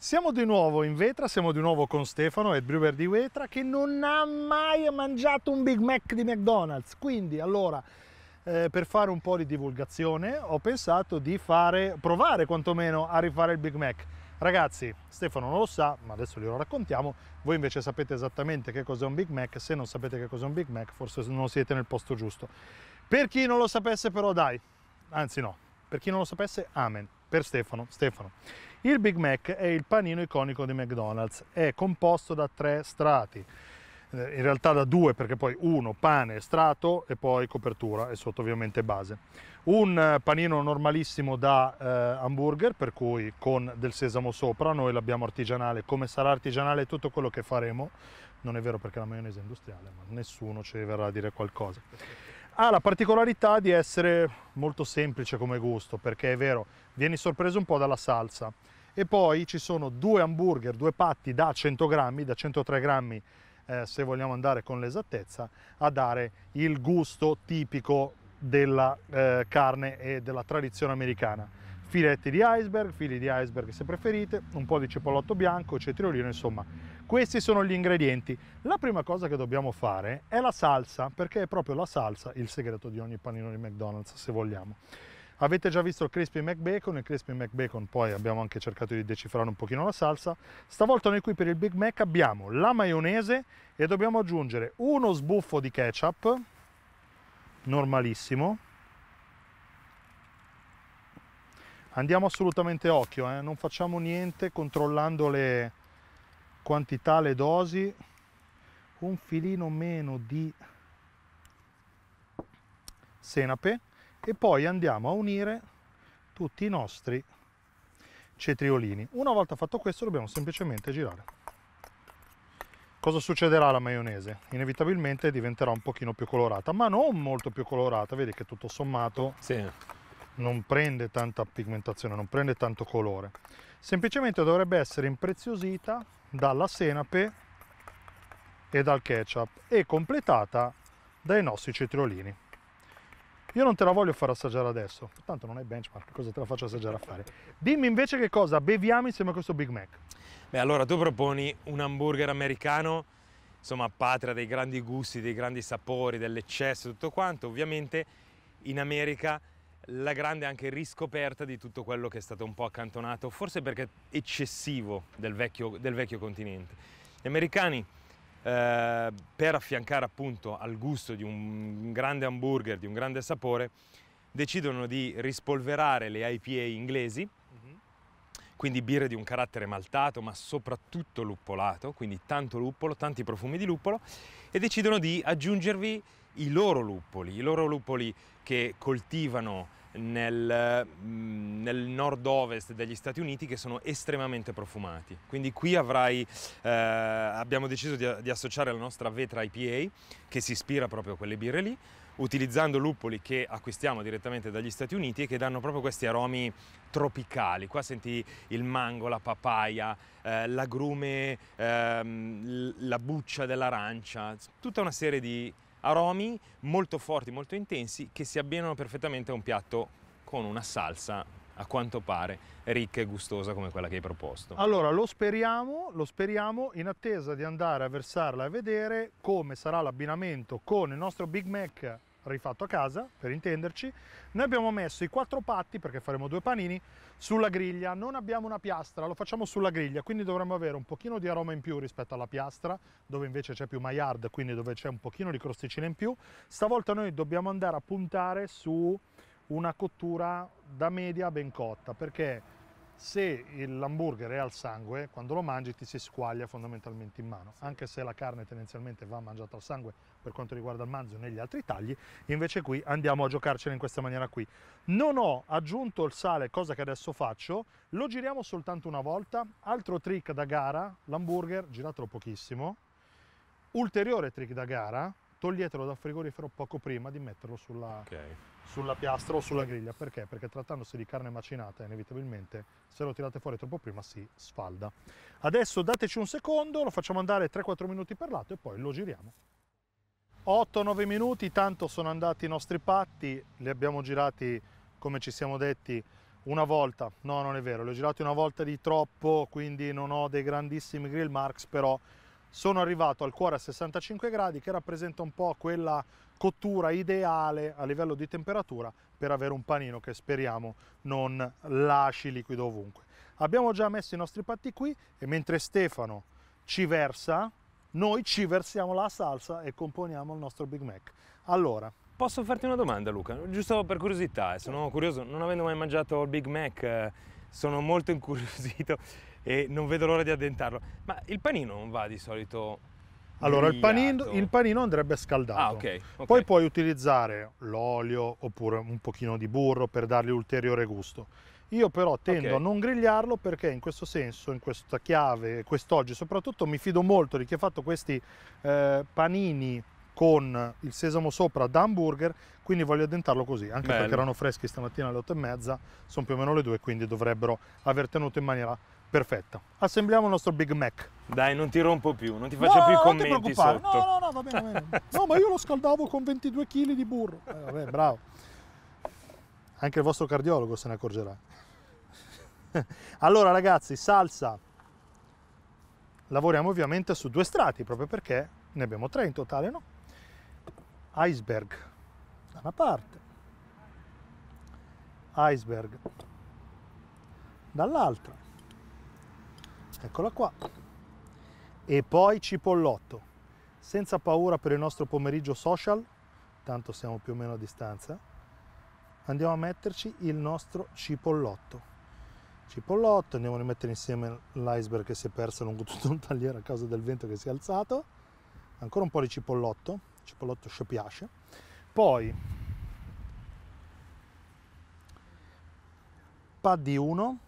Siamo di nuovo in Vetra, siamo di nuovo con Stefano, il brewer di Vetra, che non ha mai mangiato un Big Mac di McDonald's. Quindi, allora, eh, per fare un po' di divulgazione, ho pensato di fare, provare quantomeno a rifare il Big Mac. Ragazzi, Stefano non lo sa, ma adesso glielo raccontiamo. Voi invece sapete esattamente che cos'è un Big Mac. Se non sapete che cos'è un Big Mac, forse non siete nel posto giusto. Per chi non lo sapesse, però, dai, anzi, no, per chi non lo sapesse, amen. Per Stefano, Stefano. Il Big Mac è il panino iconico di McDonald's, è composto da tre strati, eh, in realtà da due perché poi uno pane, strato e poi copertura e sotto ovviamente base. Un eh, panino normalissimo da eh, hamburger, per cui con del sesamo sopra, noi l'abbiamo artigianale, come sarà artigianale tutto quello che faremo, non è vero perché la maionese è industriale, ma nessuno ci verrà a dire qualcosa. Ha la particolarità di essere molto semplice come gusto, perché è vero, vieni sorpreso un po' dalla salsa, e poi ci sono due hamburger, due patti da 100 grammi, da 103 grammi eh, se vogliamo andare con l'esattezza, a dare il gusto tipico della eh, carne e della tradizione americana. Filetti di iceberg, fili di iceberg se preferite, un po' di cipollotto bianco, cetriolino, insomma. Questi sono gli ingredienti. La prima cosa che dobbiamo fare è la salsa, perché è proprio la salsa il segreto di ogni panino di McDonald's, se vogliamo. Avete già visto il crispy McBacon, il crispy McBacon poi abbiamo anche cercato di decifrare un pochino la salsa. Stavolta noi qui per il Big Mac abbiamo la maionese e dobbiamo aggiungere uno sbuffo di ketchup, normalissimo. Andiamo assolutamente occhio, eh? non facciamo niente controllando le quantità, le dosi. Un filino meno di senape e poi andiamo a unire tutti i nostri cetriolini. Una volta fatto questo dobbiamo semplicemente girare. Cosa succederà alla maionese? Inevitabilmente diventerà un pochino più colorata, ma non molto più colorata, vedi che tutto sommato sì. non prende tanta pigmentazione, non prende tanto colore. Semplicemente dovrebbe essere impreziosita dalla senape e dal ketchup e completata dai nostri cetriolini. Io non te la voglio far assaggiare adesso, tanto non hai benchmark, cosa te la faccio assaggiare a fare? Dimmi invece che cosa beviamo insieme a questo Big Mac. Beh, allora tu proponi un hamburger americano, insomma, patria dei grandi gusti, dei grandi sapori, dell'eccesso, tutto quanto. Ovviamente in America la grande anche riscoperta di tutto quello che è stato un po' accantonato, forse perché eccessivo del vecchio, del vecchio continente. Gli americani eh, per affiancare appunto al gusto di un grande hamburger, di un grande sapore, decidono di rispolverare le IPA inglesi, quindi birre di un carattere maltato ma soprattutto luppolato, quindi tanto luppolo, tanti profumi di luppolo, e decidono di aggiungervi i loro luppoli, i loro luppoli che coltivano nel, mm, nel nord-ovest degli Stati Uniti che sono estremamente profumati. Quindi qui avrai, eh, abbiamo deciso di, di associare la nostra vetra IPA che si ispira proprio a quelle birre lì utilizzando luppoli che acquistiamo direttamente dagli Stati Uniti e che danno proprio questi aromi tropicali. Qua senti il mango, la papaya, eh, l'agrume, ehm, la buccia dell'arancia, tutta una serie di aromi molto forti, molto intensi, che si abbinano perfettamente a un piatto con una salsa a quanto pare ricca e gustosa come quella che hai proposto. Allora lo speriamo, lo speriamo in attesa di andare a versarla e vedere come sarà l'abbinamento con il nostro Big Mac rifatto a casa, per intenderci. Noi abbiamo messo i quattro patti, perché faremo due panini, sulla griglia. Non abbiamo una piastra, lo facciamo sulla griglia, quindi dovremmo avere un pochino di aroma in più rispetto alla piastra, dove invece c'è più maillard, quindi dove c'è un pochino di crosticina in più. Stavolta noi dobbiamo andare a puntare su una cottura da media ben cotta, perché se l'hamburger è al sangue, quando lo mangi ti si squaglia fondamentalmente in mano, anche se la carne tendenzialmente va mangiata al sangue per quanto riguarda il manzo negli altri tagli, invece qui andiamo a giocarcela in questa maniera qui. Non ho aggiunto il sale, cosa che adesso faccio, lo giriamo soltanto una volta, altro trick da gara, l'hamburger giratelo pochissimo, ulteriore trick da gara, toglietelo dal frigorifero poco prima di metterlo sulla, okay. sulla, piastra o sulla griglia. Perché? Perché trattandosi di carne macinata, inevitabilmente se lo tirate fuori troppo prima si sfalda. Adesso dateci un secondo, lo facciamo andare 3-4 minuti per lato e poi lo giriamo. 8-9 minuti, tanto sono andati i nostri patti, li abbiamo girati come ci siamo detti una volta, no non è vero, li ho girati una volta di troppo, quindi non ho dei grandissimi grill marks, però sono arrivato al cuore a 65 gradi che rappresenta un po' quella cottura ideale a livello di temperatura per avere un panino che speriamo non lasci liquido ovunque. Abbiamo già messo i nostri patti qui e mentre Stefano ci versa, noi ci versiamo la salsa e componiamo il nostro Big Mac. Allora, Posso farti una domanda Luca? Giusto per curiosità, eh, sono curioso, non avendo mai mangiato il Big Mac, eh, sono molto incuriosito e non vedo l'ora di addentarlo. Ma il panino non va di solito allora, il panino, il panino, andrebbe scaldato. Ah, okay, okay. Poi puoi utilizzare l'olio oppure un pochino di burro per dargli ulteriore gusto. Io però tendo okay. a non grigliarlo perché in questo senso, in questa chiave, quest'oggi soprattutto, mi fido molto di chi ha fatto questi eh, panini con il sesamo sopra da hamburger, quindi voglio addentarlo così, anche Bello. perché erano freschi stamattina alle 8 e mezza, sono più o meno le 2, quindi dovrebbero aver tenuto in maniera Perfetto. Assembliamo il nostro Big Mac. Dai, non ti rompo più, non ti faccio no, più i commenti non ti sotto. No, no, no, va bene, va bene. No, ma io lo scaldavo con 22 kg di burro. Eh, vabbè, bravo. Anche il vostro cardiologo se ne accorgerà. Allora, ragazzi, salsa. Lavoriamo ovviamente su due strati, proprio perché ne abbiamo tre in totale, no? Iceberg da una parte, iceberg dall'altra eccola qua, e poi cipollotto, senza paura per il nostro pomeriggio social, tanto siamo più o meno a distanza, andiamo a metterci il nostro cipollotto. Cipollotto, andiamo a rimettere insieme l'iceberg che si è perso lungo tutto un tagliere a causa del vento che si è alzato, ancora un po' di cipollotto, cipollotto ci piace, poi pad di 1,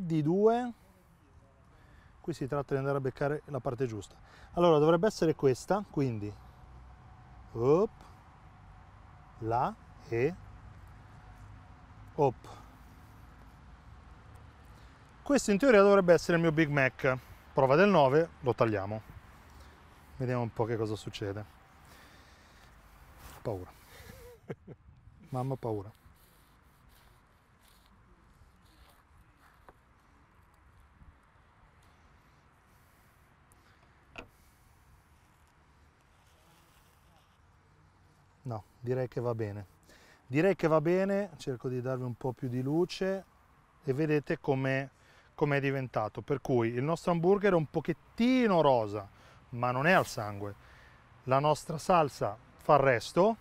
di 2 qui si tratta di andare a beccare la parte giusta allora dovrebbe essere questa quindi up la e op questo in teoria dovrebbe essere il mio Big Mac prova del 9 lo tagliamo vediamo un po' che cosa succede paura mamma paura no direi che va bene direi che va bene cerco di darvi un po più di luce e vedete come com è diventato per cui il nostro hamburger è un pochettino rosa ma non è al sangue la nostra salsa fa il resto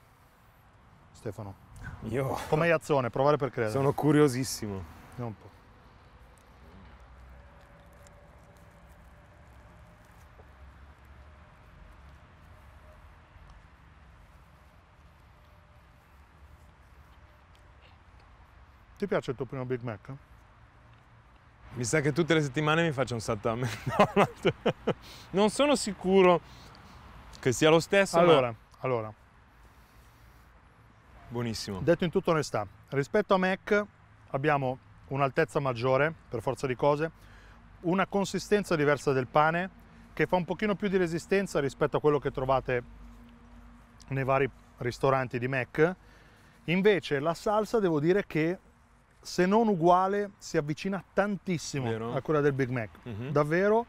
Stefano io come Iazzone provare per credere sono curiosissimo un po' Ti piace il tuo primo Big Mac? Mi sa che tutte le settimane mi faccio un salto a McDonald's. non sono sicuro che sia lo stesso. Allora, ma... allora. Buonissimo. Detto in tutta onestà, rispetto a Mac abbiamo un'altezza maggiore, per forza di cose, una consistenza diversa del pane che fa un pochino più di resistenza rispetto a quello che trovate nei vari ristoranti di Mac. Invece la salsa devo dire che se non uguale, si avvicina tantissimo Vero. a quella del Big Mac. Uh-huh. Davvero,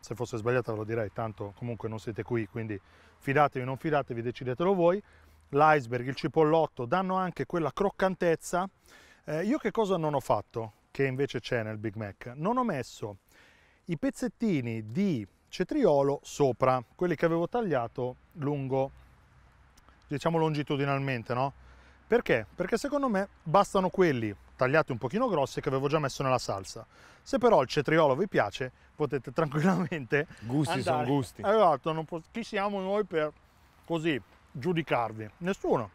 se fosse sbagliata ve lo direi, tanto comunque non siete qui, quindi fidatevi o non fidatevi, decidetelo voi. L'iceberg, il cipollotto danno anche quella croccantezza. Eh, io che cosa non ho fatto, che invece c'è nel Big Mac? Non ho messo i pezzettini di cetriolo sopra, quelli che avevo tagliato lungo, diciamo longitudinalmente, no? Perché? Perché secondo me bastano quelli tagliate un pochino grosse che avevo già messo nella salsa. Se però il cetriolo vi piace, potete tranquillamente... Gusti sono gusti. Esatto, chi siamo noi per così giudicarvi? Nessuno.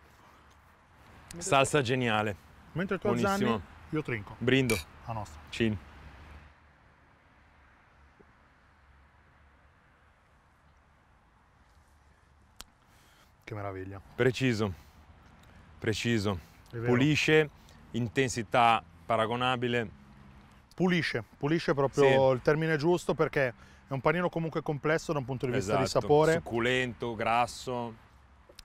Mentre salsa tu... geniale. Mentre tu Buonissimo. io trinco. Brindo. La nostra. Cin. Che meraviglia. Preciso. Preciso. Pulisce intensità paragonabile. Pulisce, pulisce proprio sì. il termine giusto perché è un panino comunque complesso da un punto di vista esatto, di sapore. Succulento, grasso.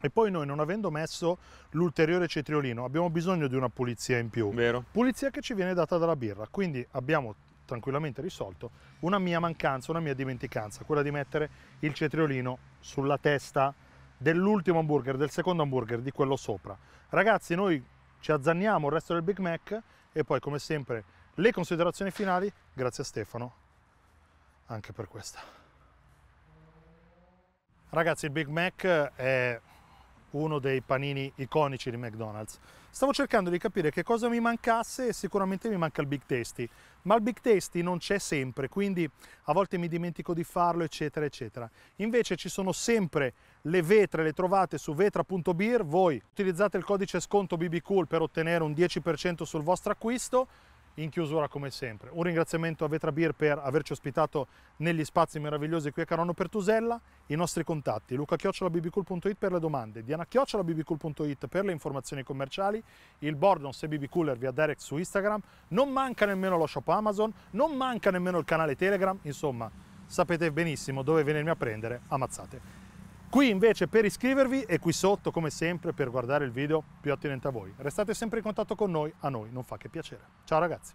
E poi noi non avendo messo l'ulteriore cetriolino abbiamo bisogno di una pulizia in più. Vero. Pulizia che ci viene data dalla birra, quindi abbiamo tranquillamente risolto una mia mancanza, una mia dimenticanza, quella di mettere il cetriolino sulla testa dell'ultimo hamburger, del secondo hamburger, di quello sopra. Ragazzi, noi ci azzanniamo il resto del Big Mac e poi come sempre le considerazioni finali, grazie a Stefano anche per questa. Ragazzi il Big Mac è uno dei panini iconici di McDonald's. Stavo cercando di capire che cosa mi mancasse e sicuramente mi manca il Big Tasty, ma il Big Tasty non c'è sempre, quindi a volte mi dimentico di farlo, eccetera, eccetera. Invece ci sono sempre le vetre, le trovate su vetra.beer, voi utilizzate il codice sconto BBCool per ottenere un 10% sul vostro acquisto, in chiusura come sempre. Un ringraziamento a Vetra Beer per averci ospitato negli spazi meravigliosi qui a Carano Pertusella. I nostri contatti, Luca lucachiocciolabibcool.it per le domande, Diana dianachiocciolabibcool.it per le informazioni commerciali, il Bordon se BB Cooler via direct su Instagram, non manca nemmeno lo shop Amazon, non manca nemmeno il canale Telegram, insomma sapete benissimo dove venirmi a prendere, ammazzate. Qui invece per iscrivervi e qui sotto come sempre per guardare il video più attinente a voi. Restate sempre in contatto con noi, a noi non fa che piacere. Ciao ragazzi!